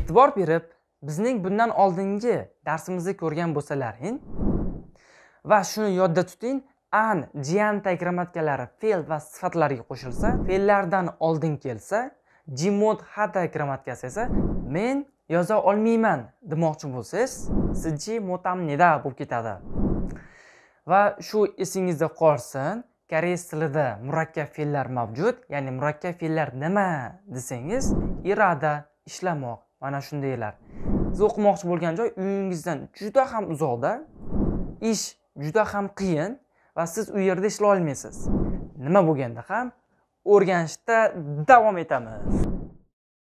e'tibor berib bizning bundan oldingi darsimizni ko'rgan bo'lsalaring va shuni yodda tuting an jianta grammatikalari fe'l va sifatlarga qo'shilsa fe'llardan oldin kelsa jimod hata grammatikasi esa men yoza olmayman demoqchi bo'lsangiz siji motamnida bo'lib ketadi va shu esingizda qolsin koreys tilida murakkab fe'llar mavjud ya'ni murakkab fe'llar nima desangiz irada ishlamoq mana shundaylar siz o'qimoqchi bo'lgan joy uyingizdan juda ham uzoqda ish juda ham qiyin va siz u yerda ishlay olmaysiz nima bo'lganda ham o'rganishda davom etamiz